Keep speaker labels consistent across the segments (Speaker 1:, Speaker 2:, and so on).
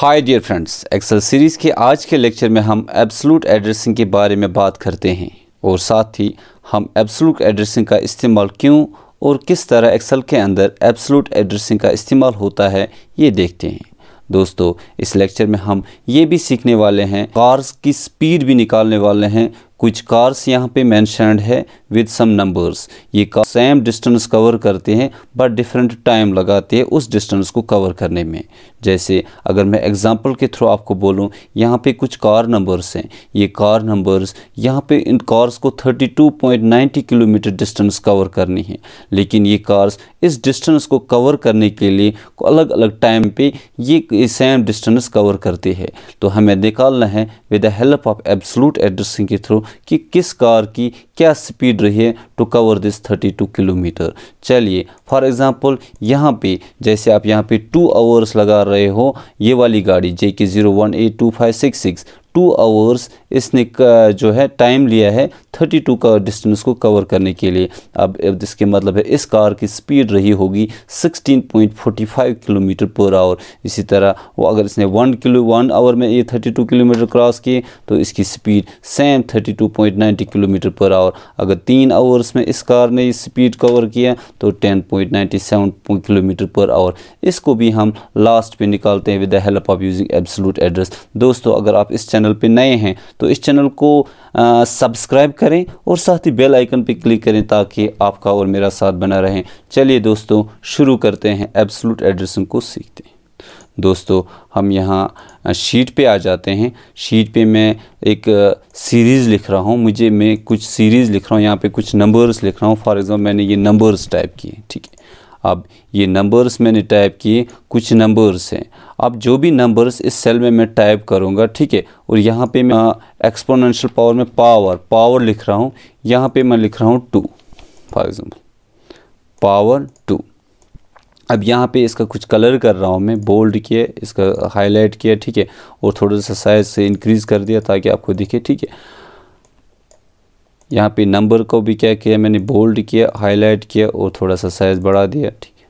Speaker 1: हाय dear friends Excel series के आज के लेक्चर में हम एब्सलूट एड्रेसिंग के बारे में बात करते हैं और साथ ही हम एब्सलूट एड्रेसिंग का इस्तेमाल क्यों और किस तरह एक्सेल के अंदर एब्सलूट एड्रेसिंग का इस्तेमाल होता है ये देखते हैं दोस्तों इस लेक्चर में हम ये भी सीखने वाले हैं कार्स की स्पीड भी निकालने वाले हैं कुछ कार्स यहाँ पे मैंशनड है विद सम नंबर्स ये कार सेम डिस्टेंस कवर करते हैं बट डिफरेंट टाइम लगाते हैं उस डिस्टेंस को कवर करने में जैसे अगर मैं एग्जांपल के थ्रू आपको बोलूँ यहाँ पे कुछ कार नंबर्स हैं ये कार नंबर्स यहाँ पे इन कार्स को 32.90 किलोमीटर डिस्टेंस कवर करनी है लेकिन ये कार्स इस डिस्टेंस को कवर करने के लिए अलग अलग टाइम पर ये सेम डिस्टेंस कवर करते हैं तो हमें निकालना है with the help of absolute addressing के थ्रू कि किस कार की क्या स्पीड रही है टू कवर दिस 32 किलोमीटर चलिए फॉर एग्ज़ाम्पल यहाँ पे जैसे आप यहाँ पे टू आवर्स लगा रहे हो ये वाली गाड़ी J K zero one eight two five six six two hours इसने जो है टाइम लिया है थर्टी टू का डिस्टेंस को कवर करने के लिए अब इसके मतलब है इस कार की स्पीड रही होगी sixteen point forty five kilometre per hour इसी तरह वो अगर इसने वन किलो वन आवर में ये थर्टी टू किलोमीटर क्रॉस किए तो इसकी speed same thirty two point ninety kilometre per hour अगर तीन आवर्स में इस कार ने स्पीड कवर किया तो ten point ninety seven kilometre per hour इसको भी हम लास्ट पर निकालते हैं with the help of using absolute address दोस्तों अगर आप इस चैनल चैनल पर नए हैं तो इस चैनल को सब्सक्राइब करें और साथ ही बेल आइकन पर क्लिक करें ताकि आपका और मेरा साथ बना रहें चलिए दोस्तों शुरू करते हैं एब्सलूट एड्रेसिंग को सीखते हैं दोस्तों हम यहाँ शीट पे आ जाते हैं शीट पे मैं एक सीरीज़ लिख रहा हूँ मुझे मैं कुछ सीरीज़ लिख रहा हूँ यहाँ पे कुछ नंबर्स लिख रहा हूँ फॉर एग्ज़ाम्पल मैंने ये नंबर्स टाइप किए ठीक है अब ये नंबर्स मैंने टाइप किए कुछ नंबर्स हैं अब जो भी नंबर्स इस सेल में मैं टाइप करूँगा ठीक है और यहाँ पे मैं एक्सपोनेंशियल हाँ, पावर में पावर पावर लिख रहा हूँ यहाँ पे मैं लिख रहा हूँ two for example power two अब यहाँ पे इसका कुछ कलर कर रहा हूँ मैं बोल्ड किया इसका हाईलाइट किया ठीक है और थोड़ा सा साइज़ से इंक्रीज़ कर दिया ताकि आपको दिखे ठीक है यहाँ पे नंबर को भी क्या किया मैंने बोल्ड किया हाईलाइट किया और थोड़ा सा साइज़ बढ़ा दिया ठीक है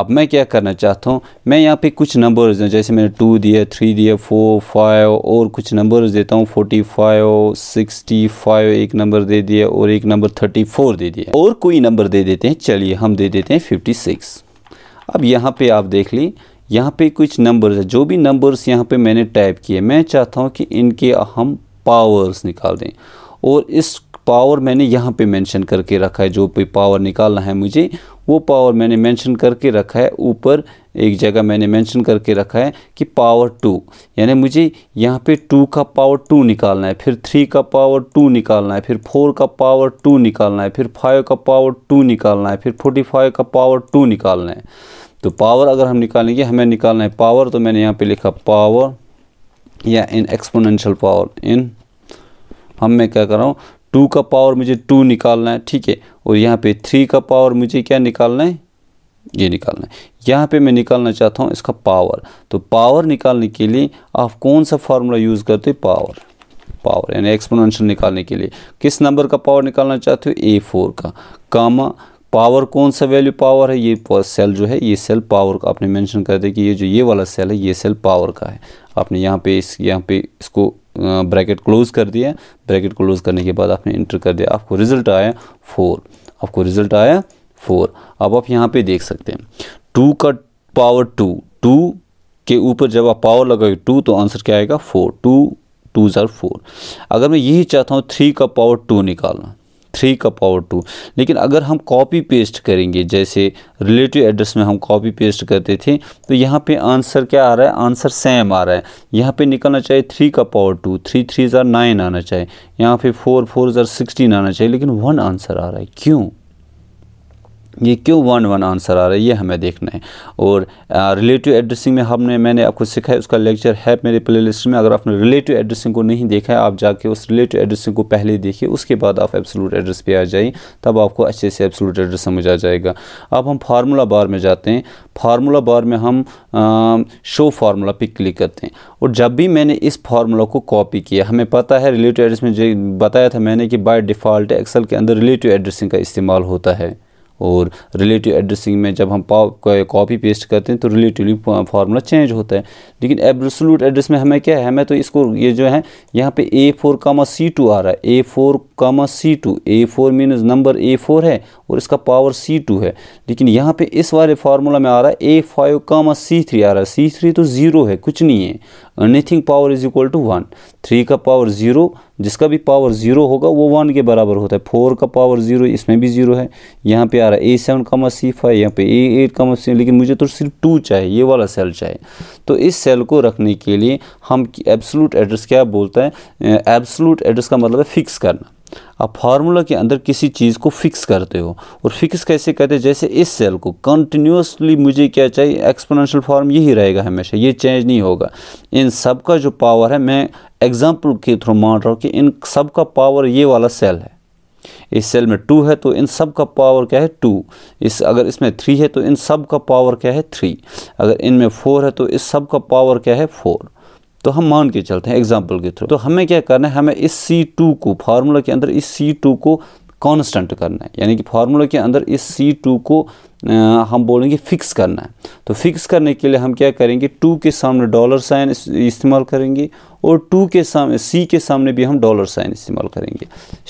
Speaker 1: अब मैं क्या करना चाहता हूँ मैं यहाँ पे कुछ नंबर्स हैं जैसे मैंने टू दिया थ्री दिया फोर फाइव और कुछ नंबर्स देता हूँ फोर्टी फाइव सिक्सटी फाइव एक नंबर दे दिया और एक नंबर थर्टी फोर दे दिया और कोई नंबर दे देते हैं चलिए हम दे देते हैं फिफ्टी सिक्स अब यहाँ पर आप देख ली यहाँ पे कुछ नंबर्स है जो भी नंबर्स यहाँ पे मैंने टाइप किए मैं चाहता हूँ कि इनके हम पावर्स निकाल दें और इस पावर मैंने यहाँ पे मेंशन करके रखा है जो भी पावर निकालना है मुझे वो पावर मैंने मेंशन करके रखा है ऊपर एक जगह मैंने मेंशन करके रखा है कि पावर टू यानी मुझे यहाँ पे टू का पावर टू निकालना है फिर थ्री का पावर टू निकालना है फिर फोर का पावर टू निकालना है फिर फाइव का पावर टू निकालना है फिर फोर्टी फाइव का पावर टू निकालना है तो पावर अगर हम निकालेंगे हमें निकालना है पावर तो मैंने यहाँ पर लिखा पावर या इन एक्सपोनेंशियल पावर इन हम मैं क्या कर रहा हूँ टू का पावर मुझे टू निकालना है ठीक है और यहाँ पे थ्री का पावर मुझे क्या निकालना है ये निकालना है यहाँ पे मैं निकालना चाहता हूँ इसका पावर तो पावर निकालने के लिए आप कौन सा फार्मूला यूज़ करते हो पावर पावर यानी एक्सपोनेंशियल निकालने के लिए किस नंबर का पावर निकालना चाहते हो ए फोर का कामा पावर कौन सा वैल्यू पावर है ये सेल जो है ये सेल पावर का आपने मेंशन कर दिया कि ये जो ये वाला सेल है ये सेल पावर का है आपने यहाँ पे इस यहाँ पे इसको ब्रैकेट क्लोज कर दिया ब्रैकेट क्लोज करने के बाद आपने इंटर कर दिया आपको रिजल्ट आया फोर आपको रिजल्ट आया फोर अब आप यहाँ पर देख सकते हैं टू का पावर टू टू के ऊपर जब आप पावर लगाए टू तो आंसर क्या आएगा फोर टू टू ज़ार फोर अगर मैं यही चाहता हूँ थ्री का पावर टू निकालना थ्री का पावर टू लेकिन अगर हम कॉपी पेस्ट करेंगे जैसे रिलेटिव एड्रेस में हम कॉपी पेस्ट करते थे तो यहाँ पे आंसर क्या आ रहा है आंसर सेम आ रहा है यहाँ पे निकलना चाहिए थ्री का पावर टू थ्री थ्री ज़ार नाइन आना चाहिए यहाँ पे फोर फोर ज़ार सिक्सटीन आना चाहिए लेकिन वन आंसर आ रहा है क्यों ये क्यों वन वन आंसर आ रहा है ये हमें देखना है और रिलेटिव एड्रेसिंग में हमने मैंने आपको सिखाया उसका लेक्चर है मेरे प्लेलिस्ट में अगर आपने रिलेटिव एड्रेसिंग को नहीं देखा है आप जाके उस रिलेटिव एड्रेसिंग को पहले देखिए उसके बाद आप एब्सोलूट एड्रेस पे आ जाइए तब आपको अच्छे से एब्सोलूट एड्रेस समझ आ जाएगा अब हम फार्मूला बार में जाते हैं फार्मूला बार में हम आ, शो फार्मूला पर क्लिक करते हैं और जब भी मैंने इस फार्मूला को कॉपी किया हमें पता है रिलेटिव एड्रेस में बताया था मैंने कि बाई डिफ़ॉल्ट एक्सल के अंदर रिलेटिव एड्रेसिंग का इस्तेमाल होता है और रिलेटिव एड्रेसिंग में जब हम कॉपी पेस्ट करते हैं तो रिलेटिवली फार्मूला चेंज होता है लेकिन एब्सोलूट एड्रेस में हमें क्या है हमें तो इसको ये जो है यहाँ पे ए फोर कामा सी टू आ रहा है A four comma C two A four minus number A four है और इसका पावर सी टू है लेकिन यहाँ पे इस वाले फार्मूला में आ रहा है ए फाइव कामा सी थ्री आ रहा है सी थ्री तो ज़ीरो है कुछ नहीं है anything power is equal to one three का पावर ज़ीरो जिसका भी पावर ज़ीरो होगा वो वन के बराबर होता है फोर का पावर ज़ीरो इसमें भी ज़ीरो है यहाँ पे आ रहा है ए सेवन कामा सी फाइव यहाँ पे ए एट कामा सी लेकिन मुझे तो सिर्फ टू चाहिए ये वाला सेल चाहिए तो इस सेल को रखने के लिए हम एब्सोलूट एड्रेस क्या बोलता है एब्सोलूट एड्रेस का मतलब है फिक्स करना आप फार्मूला के अंदर किसी चीज़ को फिक्स करते हो और फिक्स कैसे करते हो जैसे इस सेल को कंटिन्यूसली मुझे क्या चाहिए एक्सपोनेंशियल फॉर्म यही रहेगा हमेशा ये चेंज नहीं होगा इन सब का जो पावर है मैं एग्जांपल के थ्रू मान रहा हूँ कि इन सब का पावर ये वाला सेल है इस सेल में टू है तो इन सब का पावर क्या है टू इस अगर इसमें थ्री है तो इन सब का पावर क्या है थ्री अगर इनमें फोर है तो इस सब का पावर क्या है फोर तो हम मान के चलते हैं एग्जाम्पल के थ्रू तो हमें क्या करना है हमें इस सी टू को फार्मूला के अंदर इस सी टू को कॉन्स्टेंट करना है यानी कि फार्मूला के अंदर इस सी टू को हम बोलेंगे फ़िक्स करना है तो फिक्स करने के लिए हम क्या करेंगे टू के सामने डॉलर साइन इस्तेमाल करेंगे और टू के सामने सी के सामने भी हम डॉलर साइन इस्तेमाल करेंगे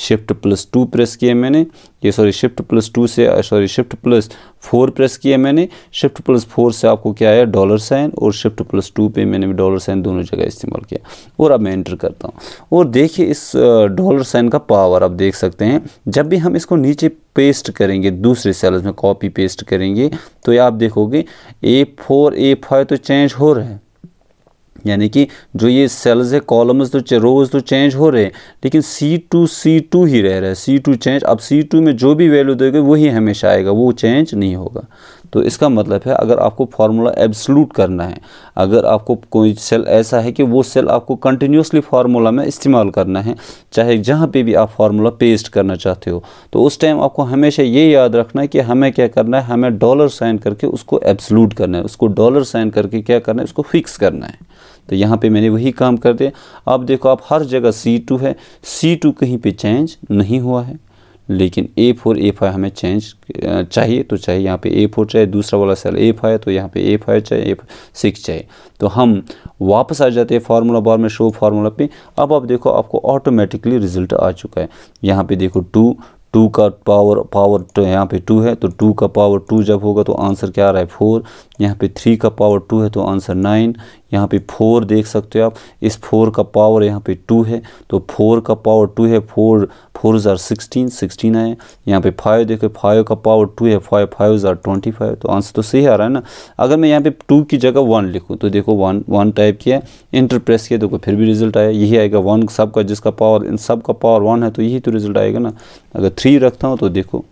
Speaker 1: शिफ्ट प्लस टू प्रेस किया मैंने ये सॉरी शिफ्ट प्लस टू से sorry shift plus four press किया मैंने शिफ्ट प्लस फोर से आपको क्या आया डॉलर साइन और शिफ्ट प्लस टू पे मैंने भी डॉलर साइन दोनों जगह इस्तेमाल किया और अब मैं एंटर करता हूँ और देखिए इस डॉलर साइन का पावर आप देख सकते हैं जब भी हम इसको नीचे पेस्ट करेंगे दूसरे सेल्स में कॉपी पेस्ट करेंगे तो ये आप देखोगे ए फोर ए फाइव तो चेंज हो रहा है यानी कि जो ये सेल्स है कॉलम्स तो रोज तो चेंज हो रहे हैं लेकिन सी टू सी टू ही रह रहा है सी टू चेंज अब सी टू में जो भी वैल्यू दोगे वही हमेशा आएगा वो चेंज नहीं होगा तो इसका मतलब है अगर आपको फार्मूला एब्सलूट करना है अगर आपको कोई सेल ऐसा है कि वो सेल आपको कंटिन्यूसली फार्मूला में इस्तेमाल करना है चाहे जहाँ पे भी आप फार्मूला पेस्ट करना चाहते हो तो उस टाइम आपको हमेशा ये याद रखना है कि हमें क्या करना है हमें डॉलर साइन करके उसको एब्सलूट करना है उसको डॉलर साइन करके क्या करना है उसको फिक्स करना है तो यहाँ पे मैंने वही काम कर दिया आप देखो आप हर जगह C2 है C2 कहीं पे चेंज नहीं हुआ है लेकिन ए फोर ए फाइव हमें चेंज चाहिए तो चाहिए यहाँ पे ए फोर चाहिए दूसरा वाला सेल ए फाइव तो यहाँ पे ए फाइव चाहिए ए सिक्स चाहिए तो हम वापस आ जाते हैं फार्मूला बार में शो फार्मूला पे अब आप देखो आपको ऑटोमेटिकली रिजल्ट आ चुका है यहाँ पे देखो टू टू का पावर पावर तो यहाँ पे टू है तो टू का पावर टू जब होगा तो आंसर क्या आ रहा है फोर यहाँ पे थ्री का पावर टू है तो आंसर नाइन यहाँ पे फोर देख सकते हो आप इस फोर का पावर यहाँ पे टू है तो फोर का पावर टू है फोर फोर ज़ार सिक्सटीन सिक्सटीन आए यहाँ पे फाइव देखो फाइव का पावर टू है फाइव फाइव ज़ार ट्वेंटी फाइव तो आंसर तो सही आ रहा है ना अगर मैं यहाँ पे टू की जगह वन लिखूँ तो देखो वन वन टाइप किया इंटर प्रेस किया देखो फिर भी रिजल्ट आया यही आएगा वन सब का जिसका पावर इन सब का पावर वन है तो यही तो रिजल्ट आएगा ना अगर थ्री रखता हूँ तो देखो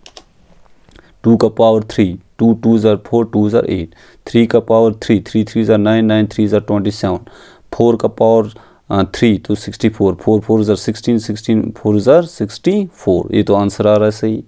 Speaker 1: टू का पावर थ्री टू टू ज़र फोर टू ज़र एट थ्री का पावर थ्री थ्री थ्री ज़र नाइन नाइन थ्री ज़र ट्वेंटी सेवन फोर का पावर थ्री तो सिक्सटी फोर फोर फोर ज़र सिक्सटीन सिक्सटीन फोर ज़र सिक्सटी फोर ये तो आंसर आ रहा है सही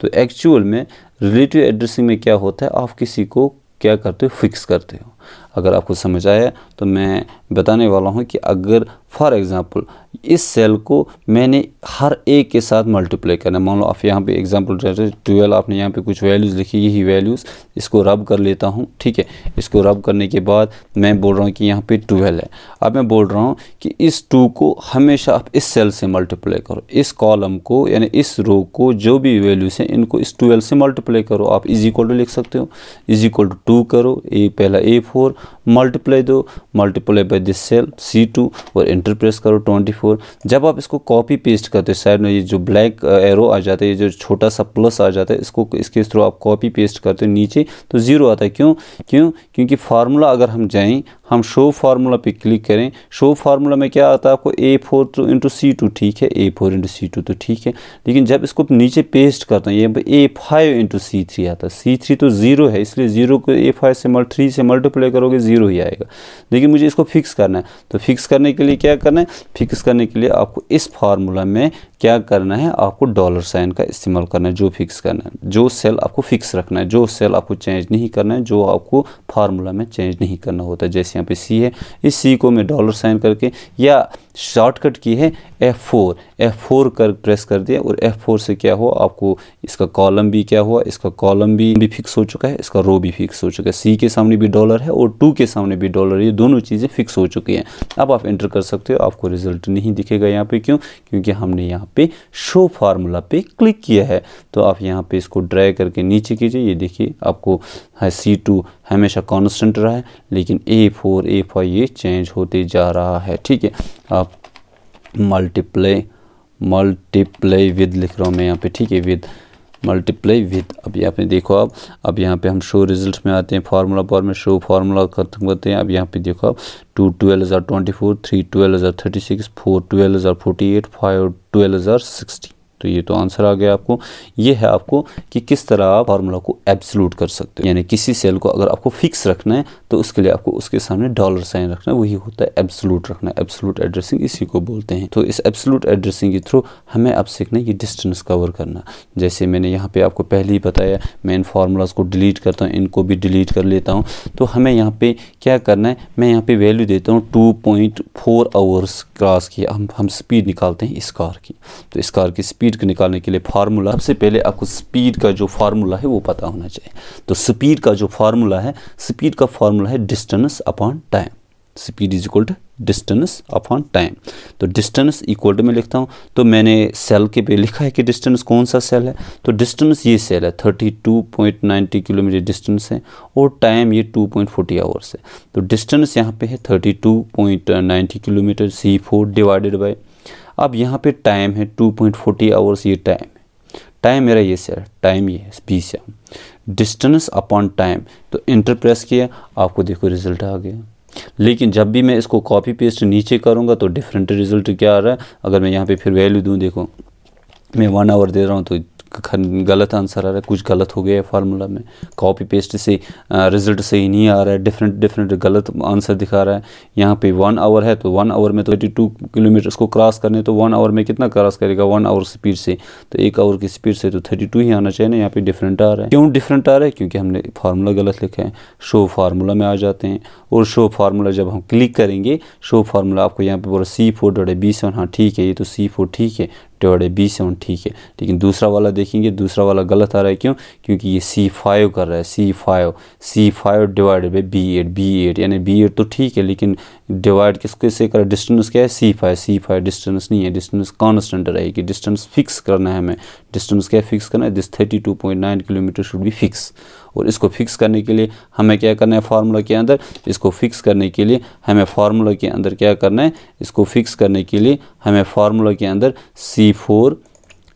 Speaker 1: तो एक्चुअल में रिलेटिव एड्रेसिंग में क्या होता है आप किसी को क्या करते हो फिक्स करते हो अगर आपको समझ आया तो मैं बताने वाला हूँ कि अगर फॉर एग्ज़ाम्पल इस सेल को मैंने हर एक के साथ मल्टीप्लाई करना मान लो आप यहाँ पे एग्जांपल ट्वेल्व आपने यहाँ पे कुछ वैल्यूज़ लिखी यही वैल्यूज़ इसको रब कर लेता हूँ ठीक है इसको रब करने के बाद मैं बोल रहा हूँ कि यहाँ पे ट्वेल्व है अब मैं बोल रहा हूँ कि इस टू को हमेशा आप इस सेल से मल्टीप्लाई करो इस कॉलम को यानी इस रो को जो भी वैल्यूज़ हैं इनको इस ट्वेल्व से मल्टीप्लाई करो आप इज इक्वल टू लिख सकते हो इज इक्वल टू टू करो ए पहला ए फोर मल्टीप्लाई दो multiply by this cell C two और इंटर प्रेस करो ट्वेंटी फोर और जब आप इसको कॉपी पेस्ट करते हो साइड में ये जो ब्लैक एरो uh, आ जाता है ये जो छोटा सा प्लस आ जाता है इसको इसके थ्रू आप कॉपी पेस्ट करते हो नीचे तो ज़ीरो आता है क्यों क्यों क्योंकि फार्मूला अगर हम जाएँ हम शो फार्मूला पे क्लिक करें शो फार्मूला में क्या आता है आपको ए फोर तो इंटू सी टू ठीक है A four into C two तो ठीक है लेकिन जब इसको नीचे पेस्ट करते हैं ये A five into C three आता है सी थ्री तो ज़ीरो है इसलिए ज़ीरो को ए फाइव से मल्ट थ्री से मल्टीप्लाई करोगे ज़ीरो ही आएगा लेकिन मुझे इसको फिक्स करना है तो फिक्स करने के लिए क्या करना है फिक्स करने के लिए आपको इस फार्मूला में क्या करना है आपको डॉलर साइन का इस्तेमाल करना है जो फिक्स करना है जो सेल आपको फिक्स रखना है जो सेल आपको चेंज नहीं करना है जो आपको फार्मूला में चेंज नहीं करना होता है जैसे यहाँ पे सी है इस सी को मैं डॉलर साइन करके या शॉर्टकट की है F4 F4 कर प्रेस कर दिया और F4 से क्या हुआ आपको इसका कॉलम भी क्या हुआ इसका कॉलम भी भी फिक्स हो चुका है इसका रो भी फिक्स हो चुका है सी के सामने भी डॉलर है और टू के सामने भी डॉलर ये दोनों चीज़ें फिक्स हो चुकी हैं अब आप एंटर कर सकते हो आपको रिजल्ट नहीं दिखेगा यहाँ पे क्यों क्योंकि हमने यहाँ पे शो फार्मूला पे क्लिक किया है तो आप यहाँ पे इसको ड्राई करके नीचे कीजिए ये देखिए आपको सी टू हमेशा कॉन्स्टेंट रहा है लेकिन ए फोर ए फाइव ये चेंज होते जा रहा है ठीक है मल्टीप्लाई मल्टीप्लाई विद लिख रहा हूँ मैं यहाँ पे ठीक है विद मल्टीप्लाई विद अब यहाँ पे देखो आप अब यहाँ पे हम शो रिजल्ट में आते हैं फार्मूला पावर में शो फार्मूला खत्म करते हैं अब यहाँ पे देखो आप टू ट्वेल्व हज़ार ट्वेंटी फोर थ्री ट्वेल्व हज़ार थर्टी सिक्स फोर ट्वेल्व हज़ार फोर्टी एट फाइव ट्वेल्व हज़ार सिक्सटी तो ये तो आंसर आ गया आपको ये है आपको कि किस तरह आप फार्मूला को एब्सलूट कर सकते हो यानी किसी सेल को अगर आपको फिक्स रखना है तो उसके लिए आपको उसके सामने डॉलर साइन रखना है वही होता है एब्सलूट रखना एब्सलूट एड्रेसिंग इसी को बोलते हैं तो इस एब्सलूट एड्रेसिंग के थ्रू हमें अब सीखना है ये डिस्टेंस कवर करना जैसे मैंने यहाँ पर आपको पहले ही बताया मैं इन फार्मूलाज को डिलीट करता हूँ इनको भी डिलीट कर लेता हूँ तो हमें यहाँ पर क्या करना है मैं यहाँ पर वैल्यू देता हूँ two point four hours cross की हम हम स्पीड निकालते हैं इस कार की तो इस कार की स्पीड स्पीड को निकालने के लिए फार्मूला सबसे पहले आपको स्पीड का जो फार्मूला है वो पता होना चाहिए तो स्पीड का जो फार्मूला है स्पीड का फार्मूला है distance upon time speed is equal to distance upon time तो डिस्टेंस इक्वल टू मैं लिखता हूँ तो मैंने सेल के पे लिखा है कि डिस्टेंस कौन सा सेल है तो डिस्टेंस ये सेल है thirty two point ninety kilometre distance है और टाइम ये टू पॉइंट फोर्टी आवर्स है तो डिस्टेंस यहाँ पे है thirty two point ninety kilometre C four divided by अब यहाँ पे टाइम है टू पॉइंट फोर्टी आवर्स ये टाइम है टाइम मेरा ये सर टाइम ये है बीस है डिस्टेंस अपॉन टाइम तो इंटर प्रेस किया आपको देखो रिजल्ट आ गया लेकिन जब भी मैं इसको कॉपी पेस्ट नीचे करूँगा तो डिफरेंट रिजल्ट क्या आ रहा है अगर मैं यहाँ पे फिर वैल्यू दूँ देखो मैं वन आवर दे रहा हूँ तो गलत आंसर आ रहा है कुछ गलत हो गया है फार्मूला में कॉपी पेस्ट से रिजल्ट सही नहीं आ रहा है डिफरेंट डिफरेंट गलत आंसर दिखा रहा है यहाँ पे वन आवर है तो वन आवर में तो एटी टू किलोमीटर उसको क्रॉस करने तो वन आवर में कितना क्रॉस करेगा वन आवर स्पीड से तो एक आवर की स्पीड से तो थर्टी टू ही आना चाहिए ना यहाँ पर डिफरेंट आ रहा है क्यों डिफरेंट आ रहा है क्योंकि हमने फार्मूला गलत लिखा है शो फार्मूला में आ जाते हैं और शो फार्मूला जब हम क्लिक करेंगे शो फार्मूला आपको यहाँ पर बोला C four dot B seven हाँ ठीक है ये तो सी फोर ठीक है डिवाइडेड बी से ठीक है लेकिन दूसरा वाला देखेंगे दूसरा वाला गलत आ रहा है क्यों क्योंकि ये सी फाइव कर रहा है C five C five divided by B eight B eight यानी बी एट तो ठीक है लेकिन डिवाइड किस से करें डिस्टेंस क्या है C five C five distance नहीं है डिस्टेंस कॉन्स्टेंट रहेगी डिस्टेंस फिक्स करना है हमें डिस्टेंस क्या फिक्स करना है this thirty two point nine kilometre should be fix और इसको फिक्स करने के लिए हमें क्या करना है फार्मूला के अंदर इसको फिक्स करने के लिए हमें फार्मूला के अंदर क्या करना है इसको फिक्स करने के लिए हमें फार्मूला के अंदर सी फोर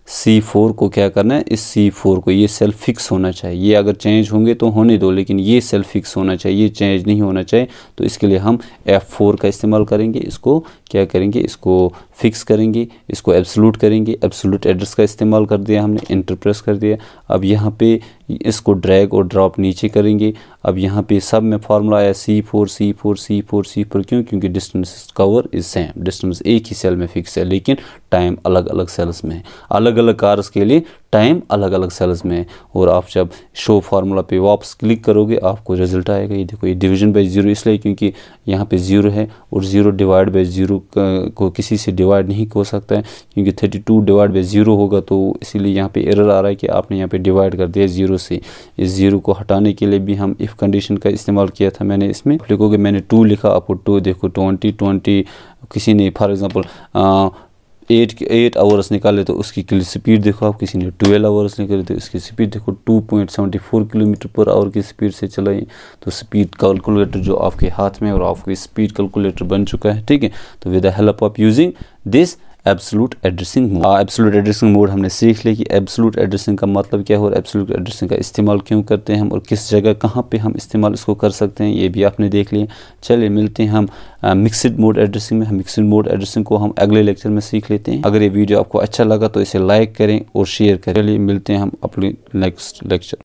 Speaker 1: सी फोर को क्या करना है इस सी फोर को ये सेल फिक्स होना चाहिए ये अगर चेंज होंगे तो होने दो लेकिन ये सेल फिक्स होना चाहिए ये चेंज नहीं होना चाहिए तो इसके लिए हम एफ फोर का इस्तेमाल करेंगे इसको क्या करेंगे इसको फिक्स करेंगे इसको एब्सोलूट करेंगे एब्सोलूट एड्रेस का इस्तेमाल कर दिया हमने इंटरप्रेस कर दिया अब यहाँ पे इसको ड्रैग और ड्रॉप नीचे करेंगे अब यहाँ पे सब में फार्मूला आया C four C four C four C four क्यों क्योंकि distance cover is same distance एक ही सेल में फिक्स है लेकिन टाइम अलग अलग सेल्स में है अलग अलग कार्स के लिए टाइम अलग अलग सेल्स में और आप जब शो फार्मूला पे वापस क्लिक करोगे आपको रिजल्ट आएगा ये देखो ये डिवीजन बाय ज़ीरो इसलिए क्योंकि यहाँ पे ज़ीरो है और ज़ीरो डिवाइड बाय ज़ीरो को किसी से डिवाइड नहीं हो सकता है क्योंकि thirty two divide by zero होगा तो इसीलिए यहाँ पे एरर आ रहा है कि आपने यहाँ पे डिवाइड कर दिया ज़ीरो से इस ज़ीरो को हटाने के लिए भी हम इफ़ कंडीशन का इस्तेमाल किया था मैंने इसमें लिखोगे मैंने टू लिखा आपको टू देखो ट्वेंटी ट्वेंटी किसी ने फॉर एग्ज़ाम्पल एट के एट आवर्स निकाले तो उसकी स्पीड देखो आप किसी ने ट्वेल्व आवर्स निकाले तो इसकी स्पीड देखो two point seventy four kilometre per hour की स्पीड से चलाएं तो स्पीड कैलकुलेटर जो आपके हाथ में और आपकी स्पीड कैलकुलेटर बन चुका है ठीक है तो with the help of using this absolute addressing mode absolute addressing mode हमने सीख लिया कि एब्सोलूट एड्रेसिंग का मतलब क्या है और एब्सोलूट एड्रेसिंग का इस्तेमाल क्यों करते हैं हम और किस जगह कहाँ पे हम इस्तेमाल इसको कर सकते हैं ये भी आपने देख लिया चलिए मिलते हैं हम मिक्सड मोड एड्रेसिंग में मिक्सड मोड एड्रेसिंग को हम अगले लेक्चर में सीख लेते हैं अगर ये वीडियो आपको अच्छा लगा तो इसे लाइक करें और शेयर करें चलिए मिलते हैं हम अपने नेक्स्ट लेक्चर